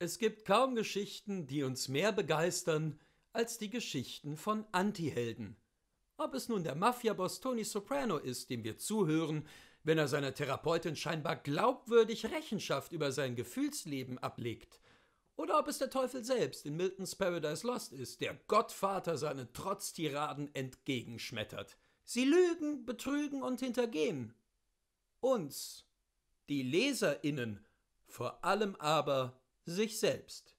Es gibt kaum Geschichten, die uns mehr begeistern als die Geschichten von Antihelden. Ob es nun der Mafiaboss Tony Soprano ist, dem wir zuhören, wenn er seiner Therapeutin scheinbar glaubwürdig Rechenschaft über sein Gefühlsleben ablegt, oder ob es der Teufel selbst in Miltons Paradise Lost ist, der Gottvater seine Trotztiraden entgegenschmettert. Sie lügen, betrügen und hintergehen. Uns, die LeserInnen, vor allem aber sich selbst.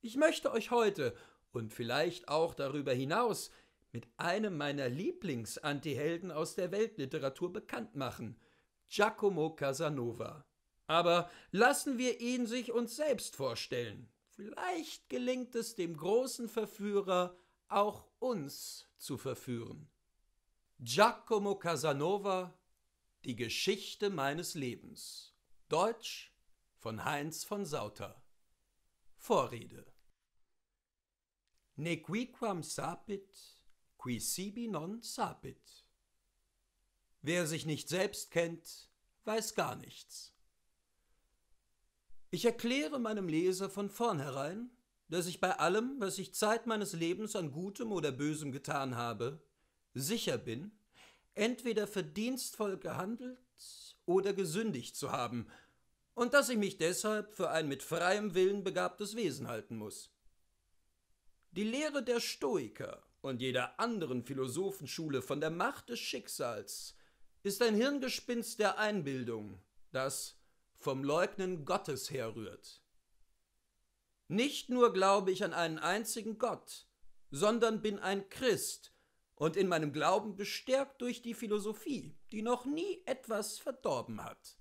Ich möchte euch heute und vielleicht auch darüber hinaus mit einem meiner Lieblingsantihelden aus der Weltliteratur bekannt machen, Giacomo Casanova. Aber lassen wir ihn sich uns selbst vorstellen. Vielleicht gelingt es dem großen Verführer, auch uns zu verführen. Giacomo Casanova Die Geschichte meines Lebens Deutsch von Heinz von Sauter Vorrede Ne quiquam sapit, qui sibi non sapit. Wer sich nicht selbst kennt, weiß gar nichts. Ich erkläre meinem Leser von vornherein, dass ich bei allem, was ich Zeit meines Lebens an Gutem oder Bösem getan habe, sicher bin, entweder verdienstvoll gehandelt oder gesündigt zu haben, und dass ich mich deshalb für ein mit freiem Willen begabtes Wesen halten muss. Die Lehre der Stoiker und jeder anderen Philosophenschule von der Macht des Schicksals ist ein Hirngespinst der Einbildung, das vom Leugnen Gottes herrührt. Nicht nur glaube ich an einen einzigen Gott, sondern bin ein Christ und in meinem Glauben bestärkt durch die Philosophie, die noch nie etwas verdorben hat.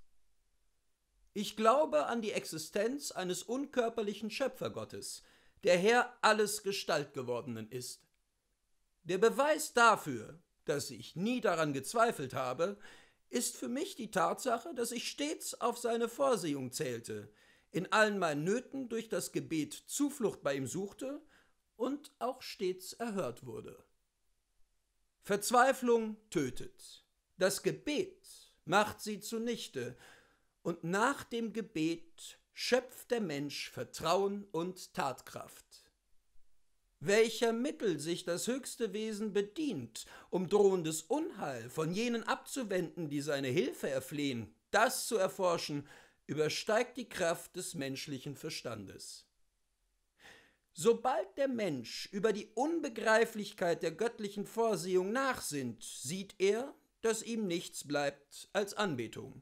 Ich glaube an die Existenz eines unkörperlichen Schöpfergottes, der Herr alles Gestaltgewordenen ist. Der Beweis dafür, dass ich nie daran gezweifelt habe, ist für mich die Tatsache, dass ich stets auf seine Vorsehung zählte, in allen meinen Nöten durch das Gebet Zuflucht bei ihm suchte und auch stets erhört wurde. Verzweiflung tötet. Das Gebet macht sie zunichte, und nach dem Gebet schöpft der Mensch Vertrauen und Tatkraft. Welcher Mittel sich das höchste Wesen bedient, um drohendes Unheil von jenen abzuwenden, die seine Hilfe erflehen, das zu erforschen, übersteigt die Kraft des menschlichen Verstandes. Sobald der Mensch über die Unbegreiflichkeit der göttlichen Vorsehung nachsinnt, sieht er, dass ihm nichts bleibt als Anbetung.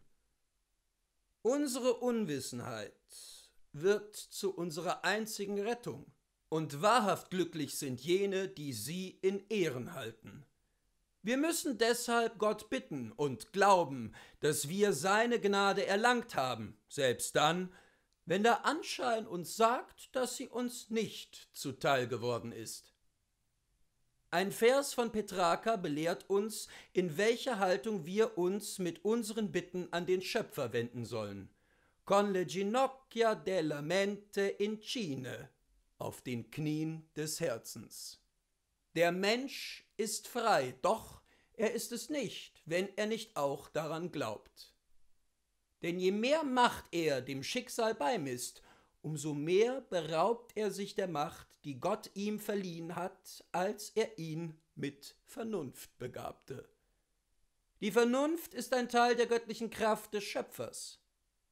Unsere Unwissenheit wird zu unserer einzigen Rettung, und wahrhaft glücklich sind jene, die sie in Ehren halten. Wir müssen deshalb Gott bitten und glauben, dass wir seine Gnade erlangt haben, selbst dann, wenn der Anschein uns sagt, dass sie uns nicht zuteil geworden ist. Ein Vers von Petrarca belehrt uns, in welcher Haltung wir uns mit unseren Bitten an den Schöpfer wenden sollen. Con le ginocchia della mente in Cine, auf den Knien des Herzens. Der Mensch ist frei, doch er ist es nicht, wenn er nicht auch daran glaubt. Denn je mehr Macht er dem Schicksal beimisst, umso mehr beraubt er sich der Macht, die Gott ihm verliehen hat, als er ihn mit Vernunft begabte. Die Vernunft ist ein Teil der göttlichen Kraft des Schöpfers.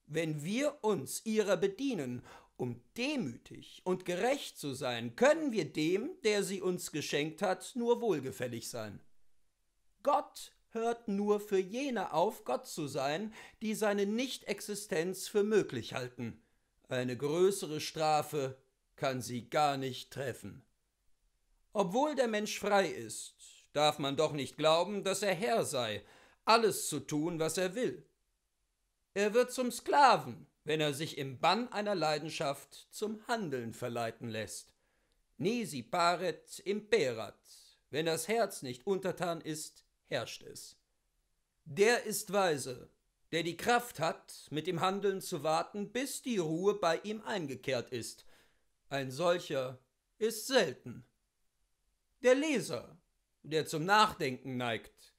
Wenn wir uns ihrer bedienen, um demütig und gerecht zu sein, können wir dem, der sie uns geschenkt hat, nur wohlgefällig sein. Gott hört nur für jene auf, Gott zu sein, die seine Nichtexistenz für möglich halten. Eine größere Strafe kann sie gar nicht treffen. Obwohl der Mensch frei ist, darf man doch nicht glauben, dass er Herr sei, alles zu tun, was er will. Er wird zum Sklaven, wenn er sich im Bann einer Leidenschaft zum Handeln verleiten lässt. Nisi paret imperat, wenn das Herz nicht untertan ist, herrscht es. Der ist weise, der die Kraft hat, mit dem Handeln zu warten, bis die Ruhe bei ihm eingekehrt ist, ein solcher ist selten. Der Leser, der zum Nachdenken neigt,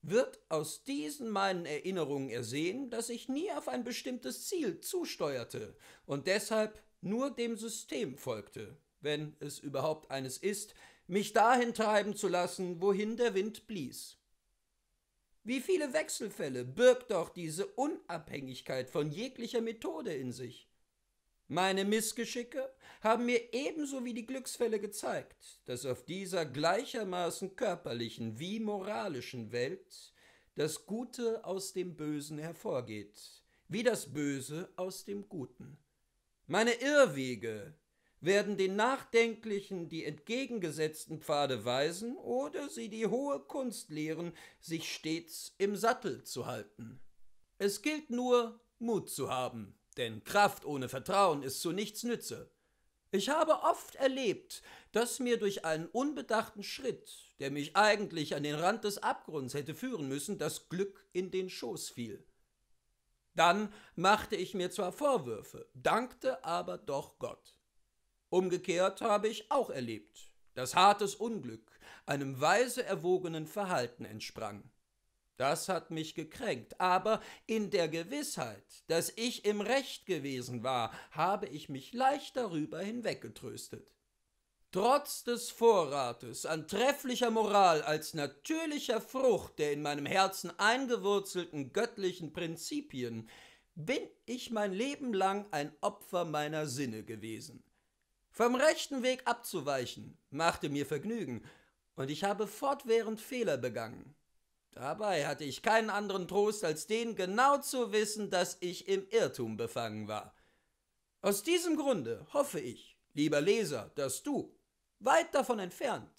wird aus diesen meinen Erinnerungen ersehen, dass ich nie auf ein bestimmtes Ziel zusteuerte und deshalb nur dem System folgte, wenn es überhaupt eines ist, mich dahin treiben zu lassen, wohin der Wind blies. Wie viele Wechselfälle birgt doch diese Unabhängigkeit von jeglicher Methode in sich? Meine Missgeschicke haben mir ebenso wie die Glücksfälle gezeigt, dass auf dieser gleichermaßen körperlichen wie moralischen Welt das Gute aus dem Bösen hervorgeht, wie das Böse aus dem Guten. Meine Irrwege werden den Nachdenklichen die entgegengesetzten Pfade weisen oder sie die hohe Kunst lehren, sich stets im Sattel zu halten. Es gilt nur, Mut zu haben. Denn Kraft ohne Vertrauen ist zu nichts Nütze. Ich habe oft erlebt, dass mir durch einen unbedachten Schritt, der mich eigentlich an den Rand des Abgrunds hätte führen müssen, das Glück in den Schoß fiel. Dann machte ich mir zwar Vorwürfe, dankte aber doch Gott. Umgekehrt habe ich auch erlebt, dass hartes Unglück einem weise erwogenen Verhalten entsprang. Das hat mich gekränkt, aber in der Gewissheit, dass ich im Recht gewesen war, habe ich mich leicht darüber hinweggetröstet. Trotz des Vorrates an trefflicher Moral als natürlicher Frucht der in meinem Herzen eingewurzelten göttlichen Prinzipien bin ich mein Leben lang ein Opfer meiner Sinne gewesen. Vom rechten Weg abzuweichen machte mir Vergnügen, und ich habe fortwährend Fehler begangen, Dabei hatte ich keinen anderen Trost als den, genau zu wissen, dass ich im Irrtum befangen war. Aus diesem Grunde hoffe ich, lieber Leser, dass du, weit davon entfernt,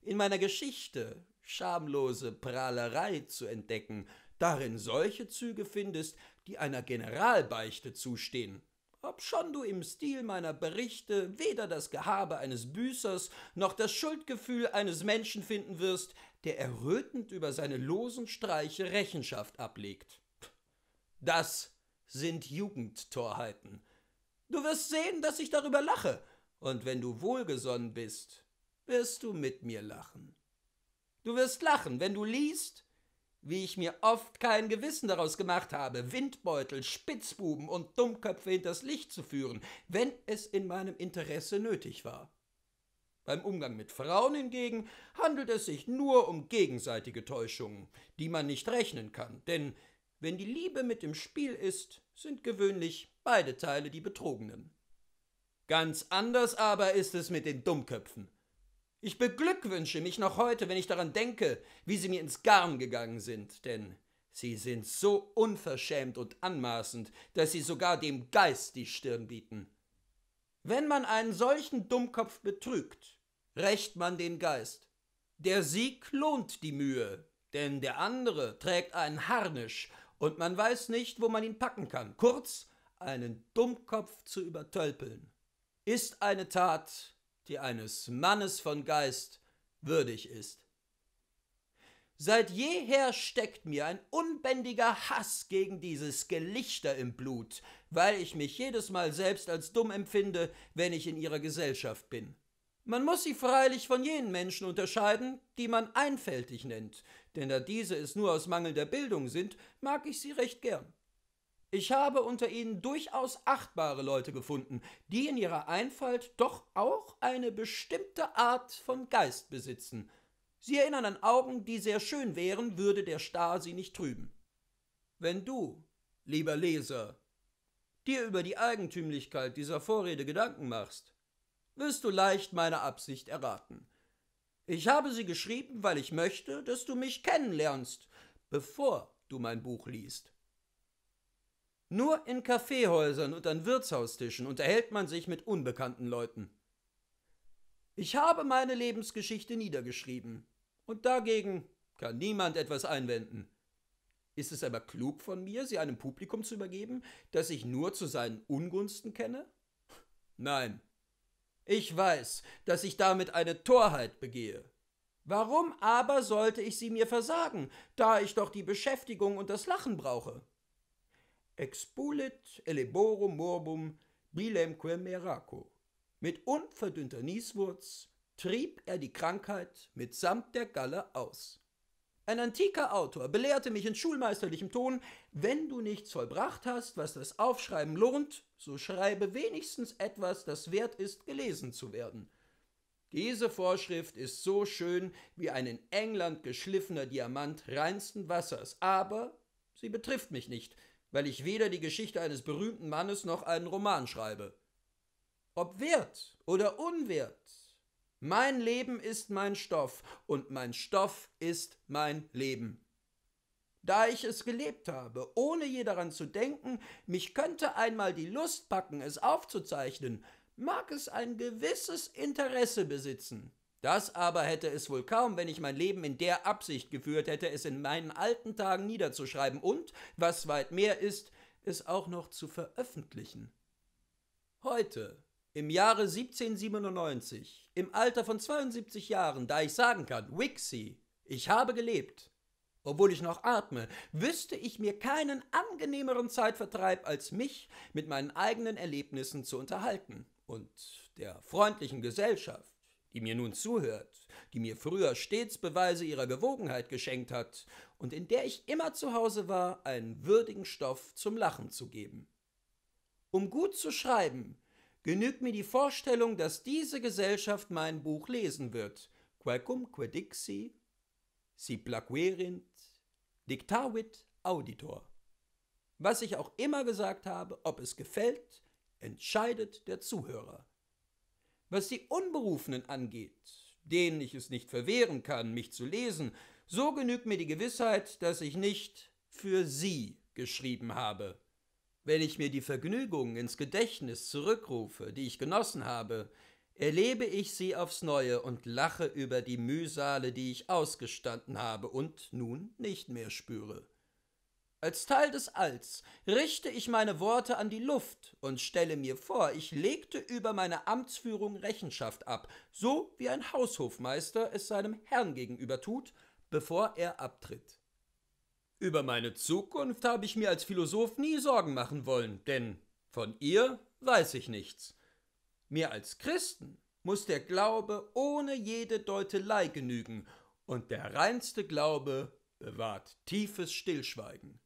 in meiner Geschichte schamlose Prahlerei zu entdecken, darin solche Züge findest, die einer Generalbeichte zustehen obschon du im Stil meiner Berichte weder das Gehabe eines Büßers noch das Schuldgefühl eines Menschen finden wirst, der errötend über seine losen Streiche Rechenschaft ablegt. Das sind Jugendtorheiten. Du wirst sehen, dass ich darüber lache, und wenn du wohlgesonnen bist, wirst du mit mir lachen. Du wirst lachen, wenn du liest, wie ich mir oft kein Gewissen daraus gemacht habe, Windbeutel, Spitzbuben und Dummköpfe hinters Licht zu führen, wenn es in meinem Interesse nötig war. Beim Umgang mit Frauen hingegen handelt es sich nur um gegenseitige Täuschungen, die man nicht rechnen kann, denn wenn die Liebe mit im Spiel ist, sind gewöhnlich beide Teile die Betrogenen. Ganz anders aber ist es mit den Dummköpfen. Ich beglückwünsche mich noch heute, wenn ich daran denke, wie sie mir ins Garn gegangen sind, denn sie sind so unverschämt und anmaßend, dass sie sogar dem Geist die Stirn bieten. Wenn man einen solchen Dummkopf betrügt, rächt man den Geist. Der Sieg lohnt die Mühe, denn der andere trägt einen Harnisch und man weiß nicht, wo man ihn packen kann. Kurz, einen Dummkopf zu übertölpeln, ist eine Tat, die eines Mannes von Geist würdig ist. Seit jeher steckt mir ein unbändiger Hass gegen dieses Gelichter im Blut, weil ich mich jedes Mal selbst als dumm empfinde, wenn ich in ihrer Gesellschaft bin. Man muss sie freilich von jenen Menschen unterscheiden, die man einfältig nennt, denn da diese es nur aus mangelnder Bildung sind, mag ich sie recht gern. Ich habe unter ihnen durchaus achtbare Leute gefunden, die in ihrer Einfalt doch auch eine bestimmte Art von Geist besitzen. Sie erinnern an Augen, die sehr schön wären, würde der Star sie nicht trüben. Wenn du, lieber Leser, dir über die Eigentümlichkeit dieser Vorrede Gedanken machst, wirst du leicht meine Absicht erraten. Ich habe sie geschrieben, weil ich möchte, dass du mich kennenlernst, bevor du mein Buch liest. Nur in Kaffeehäusern und an Wirtshaustischen unterhält man sich mit unbekannten Leuten. Ich habe meine Lebensgeschichte niedergeschrieben, und dagegen kann niemand etwas einwenden. Ist es aber klug von mir, sie einem Publikum zu übergeben, das ich nur zu seinen Ungunsten kenne? Nein. Ich weiß, dass ich damit eine Torheit begehe. Warum aber sollte ich sie mir versagen, da ich doch die Beschäftigung und das Lachen brauche? Expulit eleborum morbum bilemque miraco. Mit unverdünnter Nieswurz trieb er die Krankheit mitsamt der Galle aus. Ein antiker Autor belehrte mich in schulmeisterlichem Ton, wenn du nichts vollbracht hast, was das Aufschreiben lohnt, so schreibe wenigstens etwas, das wert ist, gelesen zu werden. Diese Vorschrift ist so schön wie ein in England geschliffener Diamant reinsten Wassers, aber sie betrifft mich nicht, weil ich weder die Geschichte eines berühmten Mannes noch einen Roman schreibe. Ob wert oder unwert, mein Leben ist mein Stoff und mein Stoff ist mein Leben. Da ich es gelebt habe, ohne je daran zu denken, mich könnte einmal die Lust packen, es aufzuzeichnen, mag es ein gewisses Interesse besitzen. Das aber hätte es wohl kaum, wenn ich mein Leben in der Absicht geführt hätte, es in meinen alten Tagen niederzuschreiben und, was weit mehr ist, es auch noch zu veröffentlichen. Heute, im Jahre 1797, im Alter von 72 Jahren, da ich sagen kann, Wixie, ich habe gelebt, obwohl ich noch atme, wüsste ich mir keinen angenehmeren Zeitvertreib, als mich mit meinen eigenen Erlebnissen zu unterhalten und der freundlichen Gesellschaft die mir nun zuhört, die mir früher stets Beweise ihrer Gewogenheit geschenkt hat und in der ich immer zu Hause war, einen würdigen Stoff zum Lachen zu geben. Um gut zu schreiben, genügt mir die Vorstellung, dass diese Gesellschaft mein Buch lesen wird. Quacumque dixi, si plaquerint, dictavit auditor. Was ich auch immer gesagt habe, ob es gefällt, entscheidet der Zuhörer. Was die Unberufenen angeht, denen ich es nicht verwehren kann, mich zu lesen, so genügt mir die Gewissheit, dass ich nicht für sie geschrieben habe. Wenn ich mir die Vergnügungen ins Gedächtnis zurückrufe, die ich genossen habe, erlebe ich sie aufs neue und lache über die Mühsale, die ich ausgestanden habe und nun nicht mehr spüre. Als Teil des Alls richte ich meine Worte an die Luft und stelle mir vor, ich legte über meine Amtsführung Rechenschaft ab, so wie ein Haushofmeister es seinem Herrn gegenüber tut, bevor er abtritt. Über meine Zukunft habe ich mir als Philosoph nie Sorgen machen wollen, denn von ihr weiß ich nichts. Mir als Christen muss der Glaube ohne jede Deutelei genügen, und der reinste Glaube bewahrt tiefes Stillschweigen.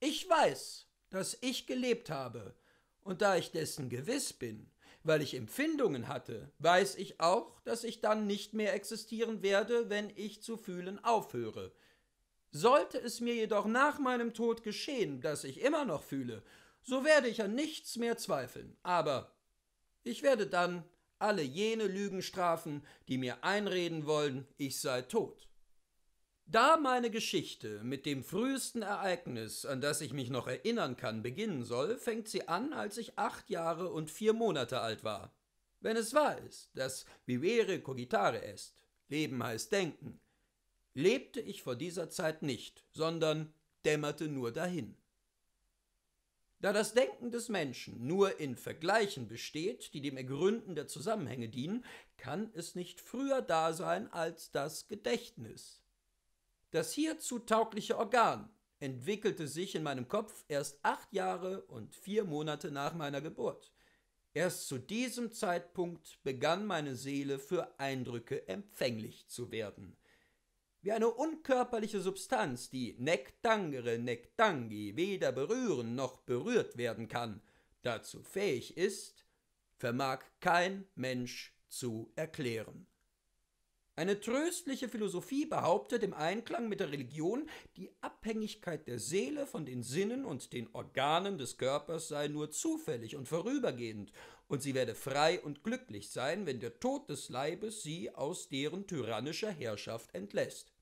Ich weiß, dass ich gelebt habe, und da ich dessen gewiss bin, weil ich Empfindungen hatte, weiß ich auch, dass ich dann nicht mehr existieren werde, wenn ich zu fühlen aufhöre. Sollte es mir jedoch nach meinem Tod geschehen, dass ich immer noch fühle, so werde ich an nichts mehr zweifeln, aber ich werde dann alle jene Lügen strafen, die mir einreden wollen, ich sei tot. Da meine Geschichte mit dem frühesten Ereignis, an das ich mich noch erinnern kann, beginnen soll, fängt sie an, als ich acht Jahre und vier Monate alt war. Wenn es wahr ist, dass vivere cogitare est, Leben heißt denken, lebte ich vor dieser Zeit nicht, sondern dämmerte nur dahin. Da das Denken des Menschen nur in Vergleichen besteht, die dem Ergründen der Zusammenhänge dienen, kann es nicht früher da sein als das Gedächtnis. Das hierzu taugliche Organ entwickelte sich in meinem Kopf erst acht Jahre und vier Monate nach meiner Geburt. Erst zu diesem Zeitpunkt begann meine Seele für Eindrücke empfänglich zu werden. Wie eine unkörperliche Substanz, die Nektangere Nektangi weder berühren noch berührt werden kann, dazu fähig ist, vermag kein Mensch zu erklären. Eine tröstliche Philosophie behauptet im Einklang mit der Religion, die Abhängigkeit der Seele von den Sinnen und den Organen des Körpers sei nur zufällig und vorübergehend, und sie werde frei und glücklich sein, wenn der Tod des Leibes sie aus deren tyrannischer Herrschaft entlässt.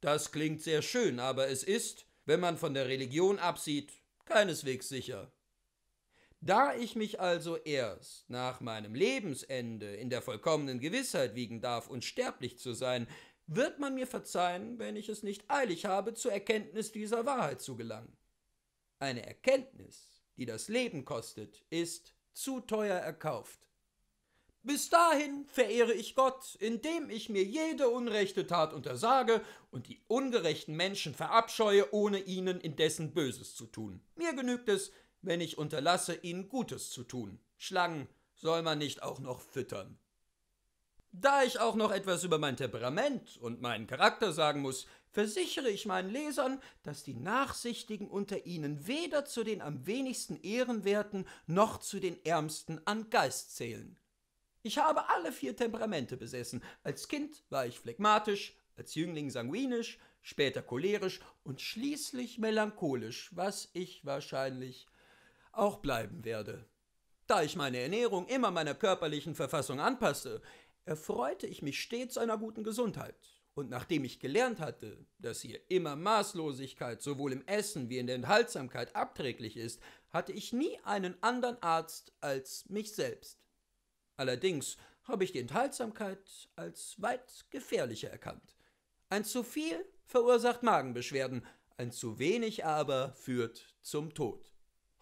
Das klingt sehr schön, aber es ist, wenn man von der Religion absieht, keineswegs sicher. Da ich mich also erst nach meinem Lebensende in der vollkommenen Gewissheit wiegen darf, unsterblich zu sein, wird man mir verzeihen, wenn ich es nicht eilig habe, zur Erkenntnis dieser Wahrheit zu gelangen. Eine Erkenntnis, die das Leben kostet, ist zu teuer erkauft. Bis dahin verehre ich Gott, indem ich mir jede unrechte Tat untersage und die ungerechten Menschen verabscheue, ohne ihnen indessen Böses zu tun. Mir genügt es, wenn ich unterlasse, ihnen Gutes zu tun. Schlangen soll man nicht auch noch füttern. Da ich auch noch etwas über mein Temperament und meinen Charakter sagen muss, versichere ich meinen Lesern, dass die Nachsichtigen unter ihnen weder zu den am wenigsten Ehrenwerten noch zu den Ärmsten an Geist zählen. Ich habe alle vier Temperamente besessen. Als Kind war ich phlegmatisch, als Jüngling sanguinisch, später cholerisch und schließlich melancholisch, was ich wahrscheinlich auch bleiben werde. Da ich meine Ernährung immer meiner körperlichen Verfassung anpasste, erfreute ich mich stets einer guten Gesundheit. Und nachdem ich gelernt hatte, dass hier immer Maßlosigkeit sowohl im Essen wie in der Enthaltsamkeit abträglich ist, hatte ich nie einen anderen Arzt als mich selbst. Allerdings habe ich die Enthaltsamkeit als weit gefährlicher erkannt. Ein zu viel verursacht Magenbeschwerden, ein zu wenig aber führt zum Tod.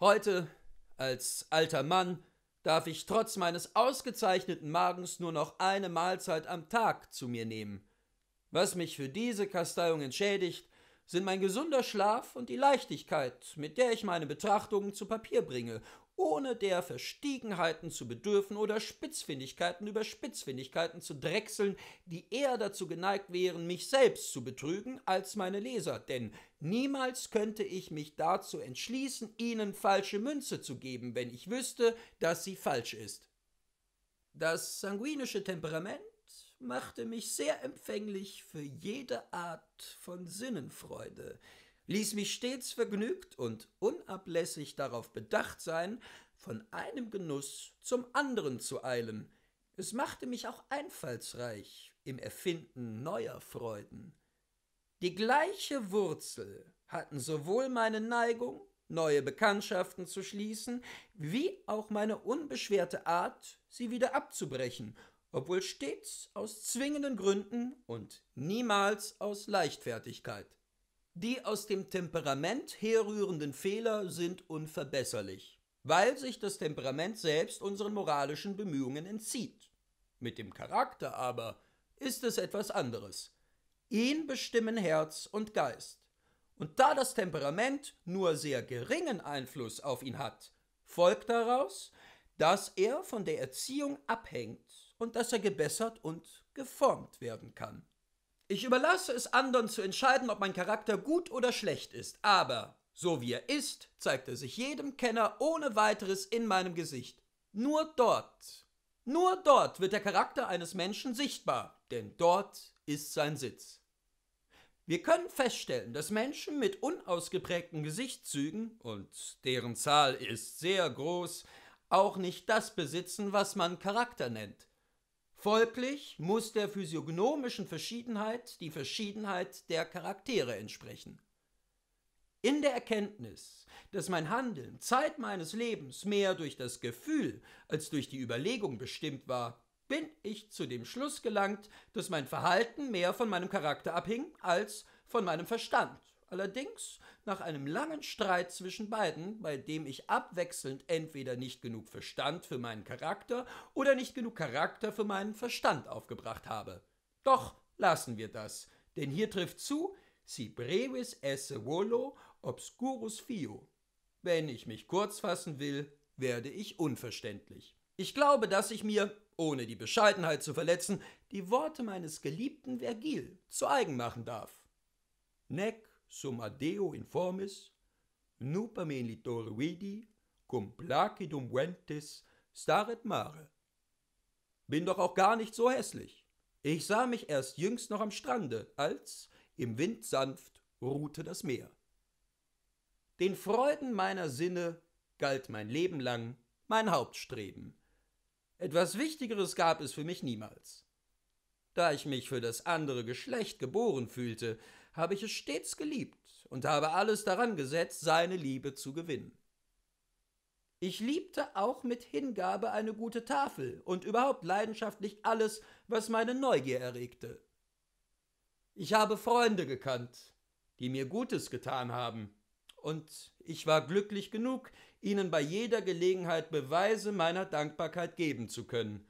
Heute, als alter Mann, darf ich trotz meines ausgezeichneten Magens nur noch eine Mahlzeit am Tag zu mir nehmen. Was mich für diese Kasteiung entschädigt, sind mein gesunder Schlaf und die Leichtigkeit, mit der ich meine Betrachtungen zu Papier bringe, ohne der Verstiegenheiten zu bedürfen oder Spitzfindigkeiten über Spitzfindigkeiten zu drechseln, die eher dazu geneigt wären, mich selbst zu betrügen als meine Leser, denn Niemals könnte ich mich dazu entschließen, Ihnen falsche Münze zu geben, wenn ich wüsste, dass sie falsch ist. Das sanguinische Temperament machte mich sehr empfänglich für jede Art von Sinnenfreude, ließ mich stets vergnügt und unablässig darauf bedacht sein, von einem Genuss zum anderen zu eilen. Es machte mich auch einfallsreich im Erfinden neuer Freuden. Die gleiche Wurzel hatten sowohl meine Neigung, neue Bekanntschaften zu schließen, wie auch meine unbeschwerte Art, sie wieder abzubrechen, obwohl stets aus zwingenden Gründen und niemals aus Leichtfertigkeit. Die aus dem Temperament herrührenden Fehler sind unverbesserlich, weil sich das Temperament selbst unseren moralischen Bemühungen entzieht. Mit dem Charakter aber ist es etwas anderes. Ihn bestimmen Herz und Geist. Und da das Temperament nur sehr geringen Einfluss auf ihn hat, folgt daraus, dass er von der Erziehung abhängt und dass er gebessert und geformt werden kann. Ich überlasse es anderen zu entscheiden, ob mein Charakter gut oder schlecht ist, aber so wie er ist, zeigt er sich jedem Kenner ohne weiteres in meinem Gesicht. Nur dort, nur dort wird der Charakter eines Menschen sichtbar, denn dort ist sein Sitz. Wir können feststellen, dass Menschen mit unausgeprägten Gesichtszügen, und deren Zahl ist sehr groß, auch nicht das besitzen, was man Charakter nennt. Folglich muss der physiognomischen Verschiedenheit die Verschiedenheit der Charaktere entsprechen. In der Erkenntnis, dass mein Handeln Zeit meines Lebens mehr durch das Gefühl als durch die Überlegung bestimmt war, bin ich zu dem Schluss gelangt, dass mein Verhalten mehr von meinem Charakter abhing als von meinem Verstand. Allerdings nach einem langen Streit zwischen beiden, bei dem ich abwechselnd entweder nicht genug Verstand für meinen Charakter oder nicht genug Charakter für meinen Verstand aufgebracht habe. Doch lassen wir das, denn hier trifft zu, si brevis esse volo obscurus fio. Wenn ich mich kurz fassen will, werde ich unverständlich. Ich glaube, dass ich mir, ohne die Bescheidenheit zu verletzen, die Worte meines geliebten Vergil zu eigen machen darf. Nec sum adeo informis, nupam in litore vidi, cum placidum ventis staret mare. Bin doch auch gar nicht so hässlich. Ich sah mich erst jüngst noch am Strande, als im Wind sanft ruhte das Meer. Den Freuden meiner Sinne galt mein Leben lang mein Hauptstreben. Etwas Wichtigeres gab es für mich niemals. Da ich mich für das andere Geschlecht geboren fühlte, habe ich es stets geliebt und habe alles daran gesetzt, seine Liebe zu gewinnen. Ich liebte auch mit Hingabe eine gute Tafel und überhaupt leidenschaftlich alles, was meine Neugier erregte. Ich habe Freunde gekannt, die mir Gutes getan haben, und ich war glücklich genug, ihnen bei jeder Gelegenheit Beweise meiner Dankbarkeit geben zu können.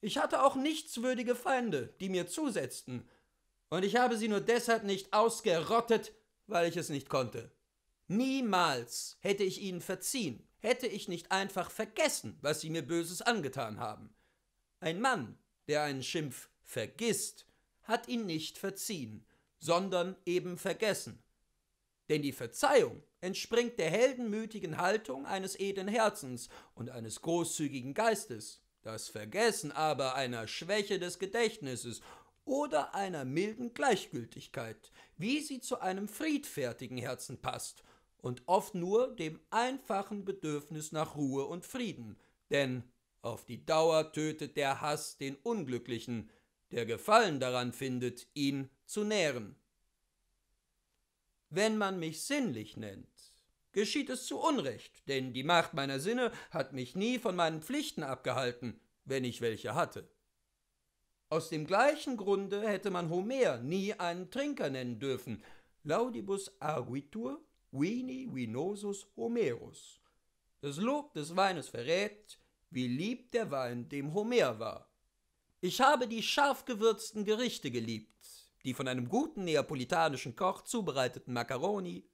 Ich hatte auch nichtswürdige Feinde, die mir zusetzten, und ich habe sie nur deshalb nicht ausgerottet, weil ich es nicht konnte. Niemals hätte ich ihnen verziehen, hätte ich nicht einfach vergessen, was sie mir Böses angetan haben. Ein Mann, der einen Schimpf vergisst, hat ihn nicht verziehen, sondern eben vergessen. Denn die Verzeihung entspringt der heldenmütigen Haltung eines edlen Herzens und eines großzügigen Geistes. Das Vergessen aber einer Schwäche des Gedächtnisses oder einer milden Gleichgültigkeit, wie sie zu einem friedfertigen Herzen passt und oft nur dem einfachen Bedürfnis nach Ruhe und Frieden, denn auf die Dauer tötet der Hass den Unglücklichen, der Gefallen daran findet, ihn zu nähren. Wenn man mich sinnlich nennt, geschieht es zu Unrecht, denn die Macht meiner Sinne hat mich nie von meinen Pflichten abgehalten, wenn ich welche hatte. Aus dem gleichen Grunde hätte man Homer nie einen Trinker nennen dürfen. Laudibus arguitur, vini vinosus Homerus. Das Lob des Weines verrät, wie lieb der Wein dem Homer war. Ich habe die scharf gewürzten Gerichte geliebt die von einem guten neapolitanischen Koch zubereiteten Macaroni,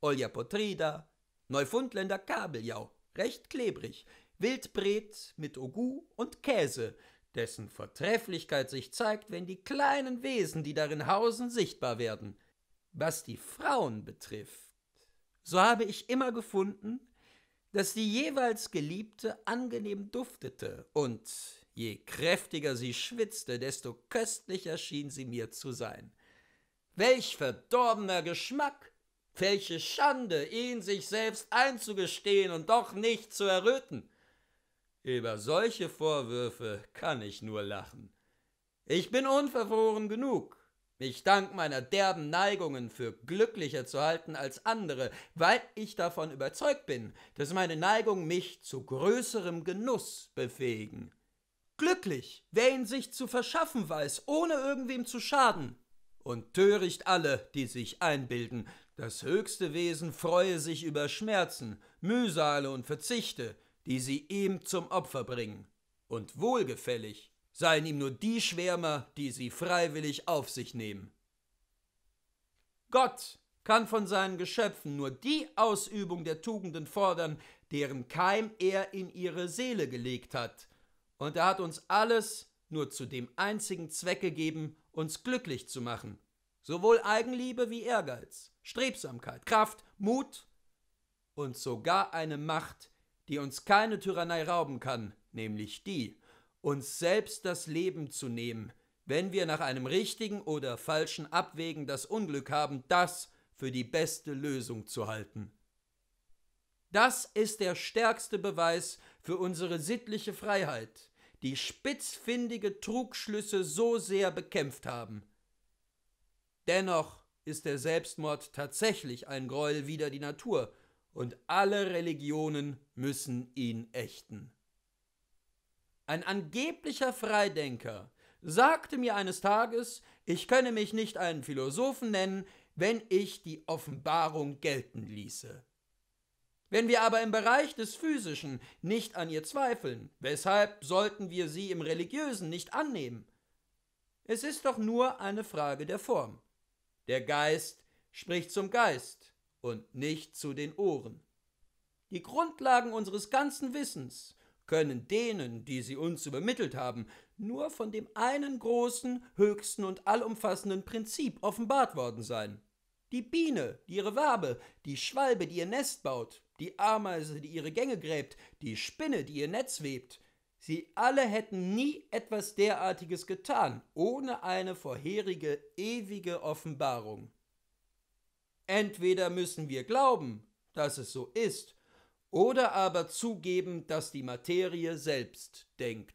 Olja Potrida, Neufundländer Kabeljau, recht klebrig, Wildbret mit Ogu und Käse, dessen Vortrefflichkeit sich zeigt, wenn die kleinen Wesen, die darin hausen, sichtbar werden. Was die Frauen betrifft, so habe ich immer gefunden, dass die jeweils Geliebte angenehm duftete und Je kräftiger sie schwitzte, desto köstlicher schien sie mir zu sein. Welch verdorbener Geschmack! Welche Schande, ihn sich selbst einzugestehen und doch nicht zu erröten! Über solche Vorwürfe kann ich nur lachen. Ich bin unverfroren genug, mich dank meiner derben Neigungen für glücklicher zu halten als andere, weil ich davon überzeugt bin, dass meine Neigungen mich zu größerem Genuss befähigen. Glücklich, wer ihn sich zu verschaffen weiß, ohne irgendwem zu schaden. Und töricht alle, die sich einbilden, das höchste Wesen freue sich über Schmerzen, Mühsale und Verzichte, die sie ihm zum Opfer bringen. Und wohlgefällig seien ihm nur die Schwärmer, die sie freiwillig auf sich nehmen. Gott kann von seinen Geschöpfen nur die Ausübung der Tugenden fordern, deren Keim er in ihre Seele gelegt hat, und er hat uns alles nur zu dem einzigen Zweck gegeben, uns glücklich zu machen. Sowohl Eigenliebe wie Ehrgeiz, Strebsamkeit, Kraft, Mut und sogar eine Macht, die uns keine Tyrannei rauben kann, nämlich die, uns selbst das Leben zu nehmen, wenn wir nach einem richtigen oder falschen Abwägen das Unglück haben, das für die beste Lösung zu halten. Das ist der stärkste Beweis für unsere sittliche Freiheit, die spitzfindige Trugschlüsse so sehr bekämpft haben. Dennoch ist der Selbstmord tatsächlich ein Gräuel wider die Natur, und alle Religionen müssen ihn ächten. Ein angeblicher Freidenker sagte mir eines Tages, ich könne mich nicht einen Philosophen nennen, wenn ich die Offenbarung gelten ließe. Wenn wir aber im Bereich des Physischen nicht an ihr zweifeln, weshalb sollten wir sie im Religiösen nicht annehmen? Es ist doch nur eine Frage der Form. Der Geist spricht zum Geist und nicht zu den Ohren. Die Grundlagen unseres ganzen Wissens können denen, die sie uns übermittelt haben, nur von dem einen großen, höchsten und allumfassenden Prinzip offenbart worden sein. Die Biene, die ihre Wabe, die Schwalbe, die ihr Nest baut, die Ameise, die ihre Gänge gräbt, die Spinne, die ihr Netz webt. Sie alle hätten nie etwas derartiges getan, ohne eine vorherige, ewige Offenbarung. Entweder müssen wir glauben, dass es so ist, oder aber zugeben, dass die Materie selbst denkt.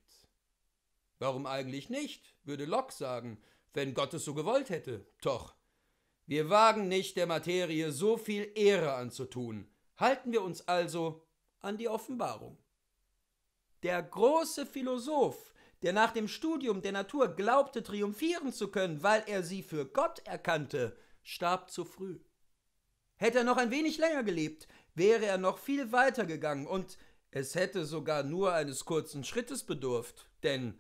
Warum eigentlich nicht, würde Locke sagen, wenn Gott es so gewollt hätte. Doch, wir wagen nicht der Materie so viel Ehre anzutun, Halten wir uns also an die Offenbarung. Der große Philosoph, der nach dem Studium der Natur glaubte, triumphieren zu können, weil er sie für Gott erkannte, starb zu früh. Hätte er noch ein wenig länger gelebt, wäre er noch viel weiter gegangen und es hätte sogar nur eines kurzen Schrittes bedurft, denn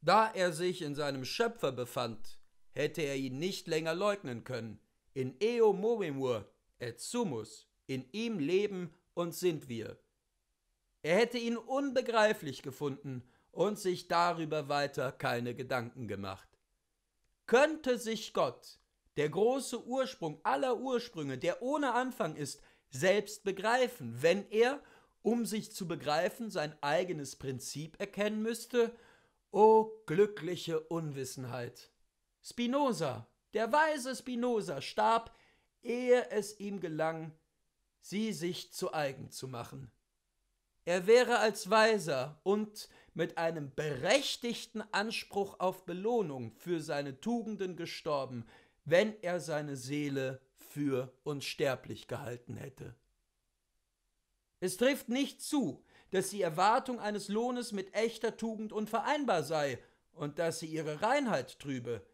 da er sich in seinem Schöpfer befand, hätte er ihn nicht länger leugnen können. In eo movimur et sumus in ihm leben und sind wir. Er hätte ihn unbegreiflich gefunden und sich darüber weiter keine Gedanken gemacht. Könnte sich Gott, der große Ursprung aller Ursprünge, der ohne Anfang ist, selbst begreifen, wenn er, um sich zu begreifen, sein eigenes Prinzip erkennen müsste? O glückliche Unwissenheit! Spinoza, der weise Spinoza, starb, ehe es ihm gelang, sie sich zu eigen zu machen. Er wäre als Weiser und mit einem berechtigten Anspruch auf Belohnung für seine Tugenden gestorben, wenn er seine Seele für unsterblich gehalten hätte. Es trifft nicht zu, dass die Erwartung eines Lohnes mit echter Tugend unvereinbar sei und dass sie ihre Reinheit trübe.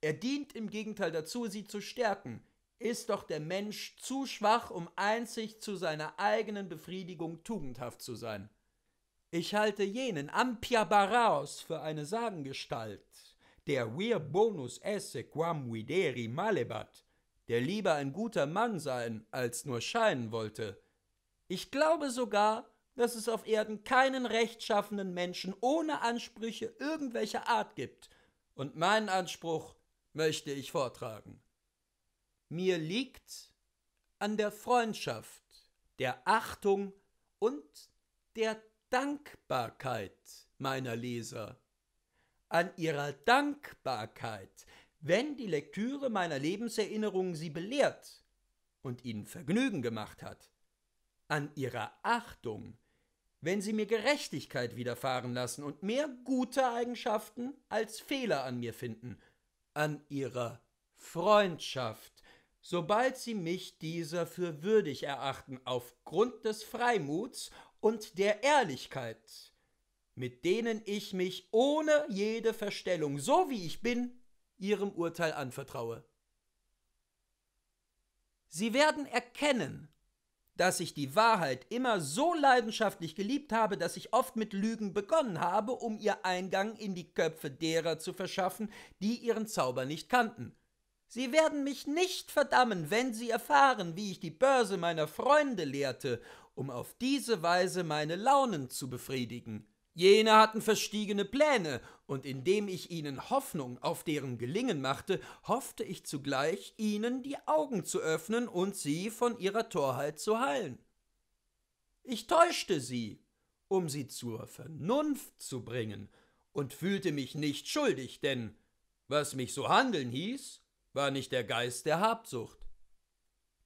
Er dient im Gegenteil dazu, sie zu stärken, ist doch der Mensch zu schwach, um einzig zu seiner eigenen Befriedigung tugendhaft zu sein. Ich halte jenen Ampia Baraos für eine Sagengestalt, der vir bonus esse quam videri malebat, der lieber ein guter Mann sein, als nur scheinen wollte. Ich glaube sogar, dass es auf Erden keinen rechtschaffenden Menschen ohne Ansprüche irgendwelcher Art gibt, und meinen Anspruch möchte ich vortragen. Mir liegt an der Freundschaft, der Achtung und der Dankbarkeit meiner Leser. An ihrer Dankbarkeit, wenn die Lektüre meiner Lebenserinnerungen sie belehrt und ihnen Vergnügen gemacht hat. An ihrer Achtung, wenn sie mir Gerechtigkeit widerfahren lassen und mehr gute Eigenschaften als Fehler an mir finden, an ihrer Freundschaft, sobald sie mich dieser für würdig erachten, aufgrund des Freimuts und der Ehrlichkeit, mit denen ich mich ohne jede Verstellung, so wie ich bin, ihrem Urteil anvertraue. Sie werden erkennen, dass ich die Wahrheit immer so leidenschaftlich geliebt habe, dass ich oft mit Lügen begonnen habe, um ihr Eingang in die Köpfe derer zu verschaffen, die ihren Zauber nicht kannten. Sie werden mich nicht verdammen, wenn Sie erfahren, wie ich die Börse meiner Freunde lehrte, um auf diese Weise meine Launen zu befriedigen. Jene hatten verstiegene Pläne, und indem ich ihnen Hoffnung auf deren Gelingen machte, hoffte ich zugleich, ihnen die Augen zu öffnen und sie von ihrer Torheit zu heilen. Ich täuschte sie, um sie zur Vernunft zu bringen, und fühlte mich nicht schuldig, denn was mich so handeln hieß, war nicht der Geist der Habsucht.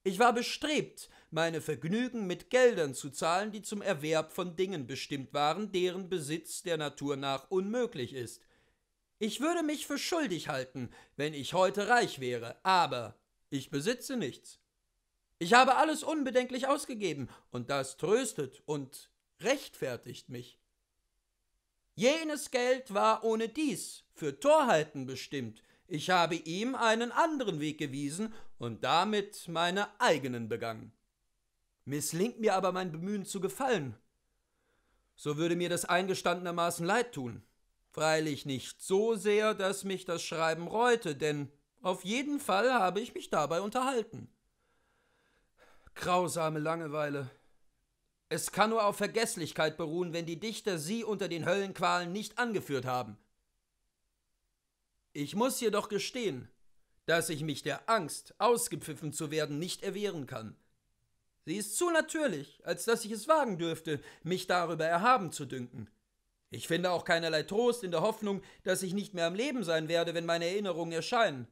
Ich war bestrebt, meine Vergnügen mit Geldern zu zahlen, die zum Erwerb von Dingen bestimmt waren, deren Besitz der Natur nach unmöglich ist. Ich würde mich für schuldig halten, wenn ich heute reich wäre, aber ich besitze nichts. Ich habe alles unbedenklich ausgegeben, und das tröstet und rechtfertigt mich. Jenes Geld war ohne dies für Torheiten bestimmt, ich habe ihm einen anderen Weg gewiesen und damit meine eigenen begangen. Misslingt mir aber mein Bemühen zu gefallen. So würde mir das eingestandenermaßen leid tun. Freilich nicht so sehr, dass mich das Schreiben reute, denn auf jeden Fall habe ich mich dabei unterhalten. Grausame Langeweile. Es kann nur auf Vergesslichkeit beruhen, wenn die Dichter sie unter den Höllenqualen nicht angeführt haben. Ich muss jedoch gestehen, dass ich mich der Angst, ausgepfiffen zu werden, nicht erwehren kann. Sie ist zu natürlich, als dass ich es wagen dürfte, mich darüber erhaben zu dünken. Ich finde auch keinerlei Trost in der Hoffnung, dass ich nicht mehr am Leben sein werde, wenn meine Erinnerungen erscheinen.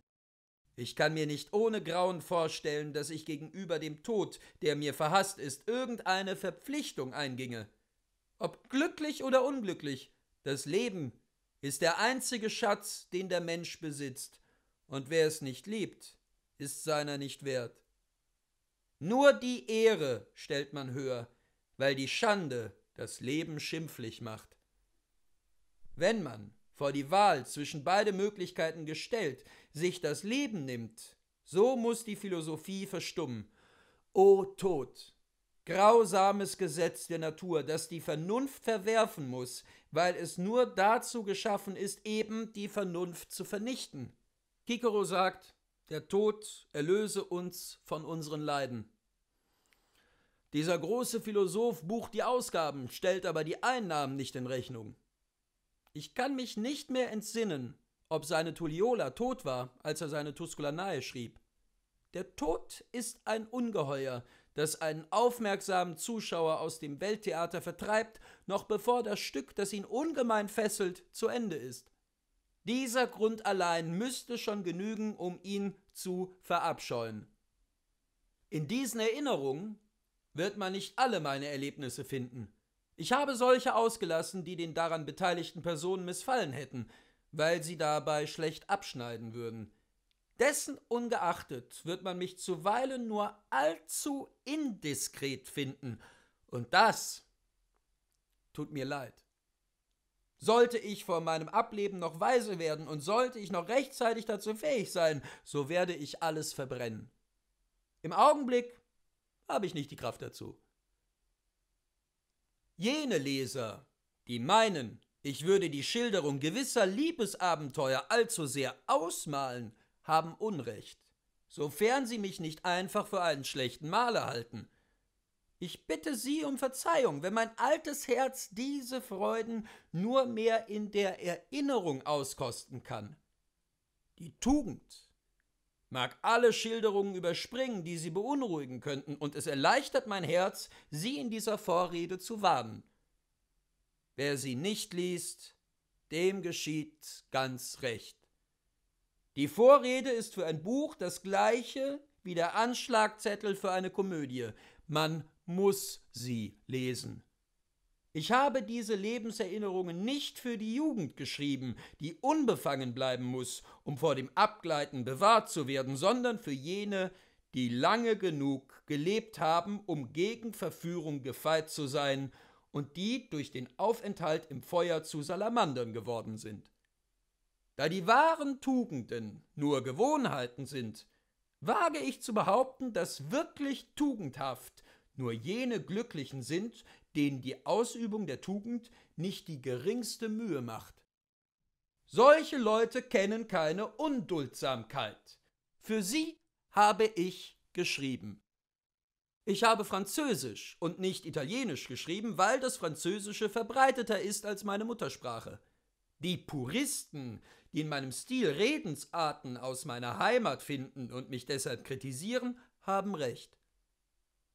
Ich kann mir nicht ohne Grauen vorstellen, dass ich gegenüber dem Tod, der mir verhasst ist, irgendeine Verpflichtung einginge. Ob glücklich oder unglücklich, das Leben ist der einzige Schatz, den der Mensch besitzt, und wer es nicht liebt, ist seiner nicht wert. Nur die Ehre stellt man höher, weil die Schande das Leben schimpflich macht. Wenn man vor die Wahl zwischen beide Möglichkeiten gestellt sich das Leben nimmt, so muss die Philosophie verstummen. O Tod, grausames Gesetz der Natur, das die Vernunft verwerfen muss, weil es nur dazu geschaffen ist, eben die Vernunft zu vernichten. Kikoro sagt, der Tod erlöse uns von unseren Leiden. Dieser große Philosoph bucht die Ausgaben, stellt aber die Einnahmen nicht in Rechnung. Ich kann mich nicht mehr entsinnen, ob seine Tulliola tot war, als er seine Tusculanae schrieb. Der Tod ist ein Ungeheuer, das einen aufmerksamen Zuschauer aus dem Welttheater vertreibt, noch bevor das Stück, das ihn ungemein fesselt, zu Ende ist. Dieser Grund allein müsste schon genügen, um ihn zu verabscheuen. In diesen Erinnerungen wird man nicht alle meine Erlebnisse finden. Ich habe solche ausgelassen, die den daran beteiligten Personen missfallen hätten, weil sie dabei schlecht abschneiden würden. Dessen ungeachtet wird man mich zuweilen nur allzu indiskret finden, und das tut mir leid. Sollte ich vor meinem Ableben noch weise werden und sollte ich noch rechtzeitig dazu fähig sein, so werde ich alles verbrennen. Im Augenblick habe ich nicht die Kraft dazu. Jene Leser, die meinen, ich würde die Schilderung gewisser Liebesabenteuer allzu sehr ausmalen, haben Unrecht, sofern Sie mich nicht einfach für einen schlechten Maler halten. Ich bitte Sie um Verzeihung, wenn mein altes Herz diese Freuden nur mehr in der Erinnerung auskosten kann. Die Tugend mag alle Schilderungen überspringen, die Sie beunruhigen könnten, und es erleichtert mein Herz, Sie in dieser Vorrede zu warnen. Wer sie nicht liest, dem geschieht ganz recht. Die Vorrede ist für ein Buch das gleiche wie der Anschlagzettel für eine Komödie. Man muss sie lesen. Ich habe diese Lebenserinnerungen nicht für die Jugend geschrieben, die unbefangen bleiben muss, um vor dem Abgleiten bewahrt zu werden, sondern für jene, die lange genug gelebt haben, um gegen Verführung gefeit zu sein und die durch den Aufenthalt im Feuer zu Salamandern geworden sind. Da die wahren Tugenden nur Gewohnheiten sind, wage ich zu behaupten, dass wirklich tugendhaft nur jene Glücklichen sind, denen die Ausübung der Tugend nicht die geringste Mühe macht. Solche Leute kennen keine Unduldsamkeit. Für sie habe ich geschrieben. Ich habe Französisch und nicht Italienisch geschrieben, weil das Französische verbreiteter ist als meine Muttersprache. Die Puristen, die in meinem Stil Redensarten aus meiner Heimat finden und mich deshalb kritisieren, haben recht.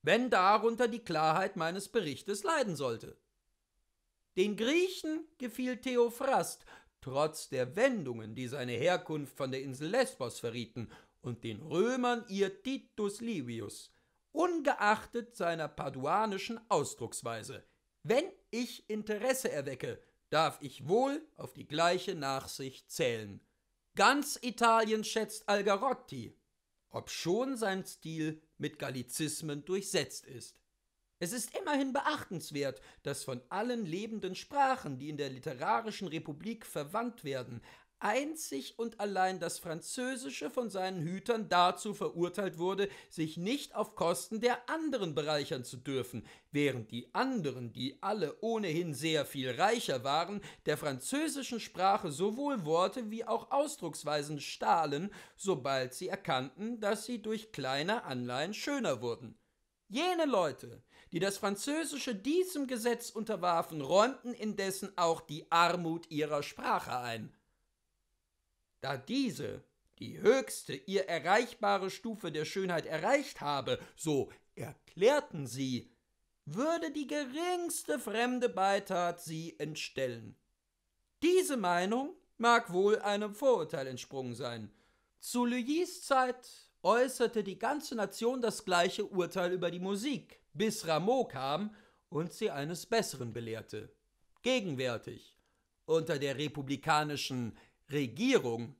Wenn darunter die Klarheit meines Berichtes leiden sollte. Den Griechen gefiel Theophrast, trotz der Wendungen, die seine Herkunft von der Insel Lesbos verrieten, und den Römern ihr Titus Livius, ungeachtet seiner paduanischen Ausdrucksweise. Wenn ich Interesse erwecke, darf ich wohl auf die gleiche Nachsicht zählen. Ganz Italien schätzt Algarotti, obschon sein Stil mit Gallizismen durchsetzt ist. Es ist immerhin beachtenswert, dass von allen lebenden Sprachen, die in der literarischen Republik verwandt werden, einzig und allein das Französische von seinen Hütern dazu verurteilt wurde, sich nicht auf Kosten der anderen bereichern zu dürfen, während die anderen, die alle ohnehin sehr viel reicher waren, der französischen Sprache sowohl Worte wie auch Ausdrucksweisen stahlen, sobald sie erkannten, dass sie durch kleine Anleihen schöner wurden. Jene Leute, die das Französische diesem Gesetz unterwarfen, räumten indessen auch die Armut ihrer Sprache ein. Da diese die höchste ihr erreichbare Stufe der Schönheit erreicht habe, so erklärten sie, würde die geringste fremde Beitat sie entstellen. Diese Meinung mag wohl einem Vorurteil entsprungen sein. Zu Luis Zeit äußerte die ganze Nation das gleiche Urteil über die Musik, bis Rameau kam und sie eines Besseren belehrte. Gegenwärtig, unter der republikanischen Regierung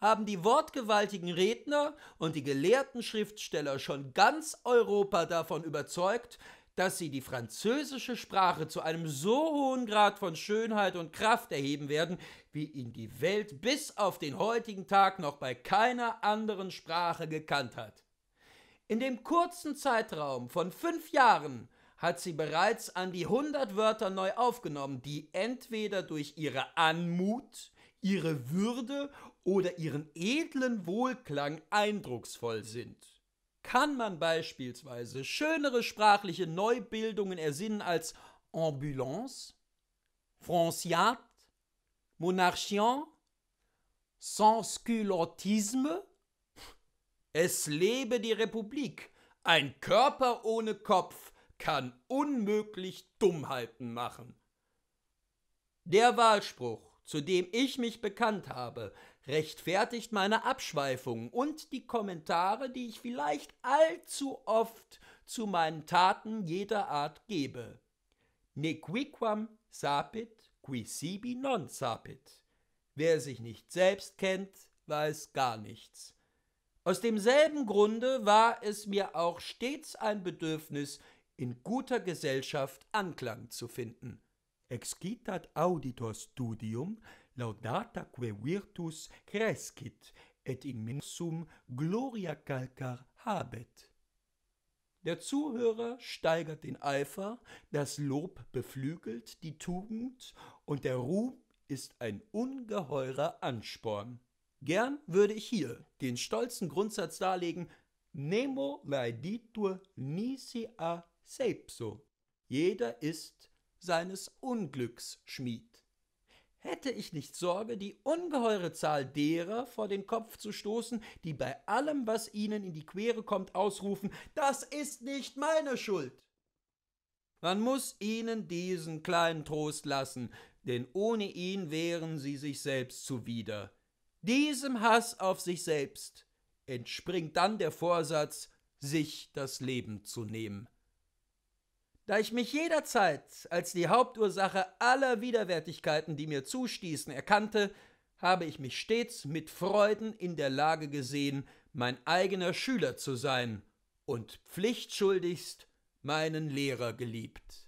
haben die wortgewaltigen Redner und die gelehrten Schriftsteller schon ganz Europa davon überzeugt, dass sie die französische Sprache zu einem so hohen Grad von Schönheit und Kraft erheben werden, wie ihn die Welt bis auf den heutigen Tag noch bei keiner anderen Sprache gekannt hat. In dem kurzen Zeitraum von fünf Jahren hat sie bereits an die 100 Wörter neu aufgenommen, die entweder durch ihre Anmut, ihre Würde oder ihren edlen Wohlklang eindrucksvoll sind. Kann man beispielsweise schönere sprachliche Neubildungen ersinnen als Ambulance, Franciat, Monarchien, Sansculottisme? Es lebe die Republik! Ein Körper ohne Kopf kann unmöglich Dummheiten machen. Der Wahlspruch zu dem ich mich bekannt habe, rechtfertigt meine Abschweifungen und die Kommentare, die ich vielleicht allzu oft zu meinen Taten jeder Art gebe. Ne quicquam sapit, qui sibi non sapit. Wer sich nicht selbst kennt, weiß gar nichts. Aus demselben Grunde war es mir auch stets ein Bedürfnis, in guter Gesellschaft Anklang zu finden excitat auditor studium laudataque virtus crescit et in minusum gloria calcar habet. Der Zuhörer steigert den Eifer, das Lob beflügelt die Tugend und der Ruhm ist ein ungeheurer Ansporn. Gern würde ich hier den stolzen Grundsatz darlegen, Nemo laeditur nisi a seipso. Jeder ist seines Unglücks schmied. Hätte ich nicht Sorge, die ungeheure Zahl derer vor den Kopf zu stoßen, die bei allem, was ihnen in die Quere kommt, ausrufen, das ist nicht meine Schuld. Man muss ihnen diesen kleinen Trost lassen, denn ohne ihn wären sie sich selbst zuwider. Diesem Hass auf sich selbst entspringt dann der Vorsatz, sich das Leben zu nehmen da ich mich jederzeit als die Hauptursache aller Widerwärtigkeiten, die mir zustießen, erkannte, habe ich mich stets mit Freuden in der Lage gesehen, mein eigener Schüler zu sein und pflichtschuldigst meinen Lehrer geliebt.